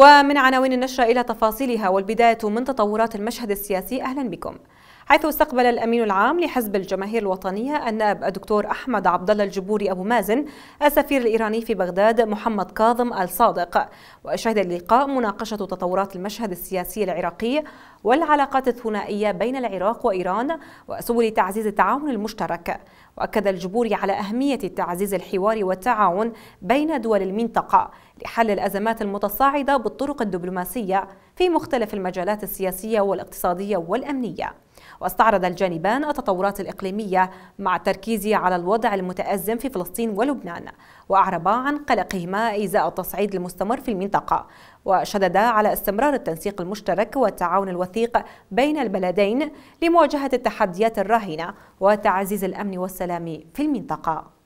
ومن عناوين النشرة إلى تفاصيلها والبداية من تطورات المشهد السياسي أهلا بكم حيث استقبل الأمين العام لحزب الجماهير الوطنية النائب الدكتور أحمد عبد الله الجبوري أبو مازن السفير الإيراني في بغداد محمد كاظم الصادق وشهد اللقاء مناقشة تطورات المشهد السياسي العراقي والعلاقات الثنائية بين العراق وإيران وسبل تعزيز التعاون المشترك وأكد الجبوري على أهمية تعزيز الحوار والتعاون بين دول المنطقة لحل الأزمات المتصاعدة بالطرق الدبلوماسية في مختلف المجالات السياسية والاقتصادية والأمنية واستعرض الجانبان التطورات الإقليمية مع التركيز على الوضع المتأزم في فلسطين ولبنان وأعربا عن قلقهما إزاء التصعيد المستمر في المنطقة وشددا على استمرار التنسيق المشترك والتعاون الوثيق بين البلدين لمواجهة التحديات الراهنة وتعزيز الأمن والسلام في المنطقة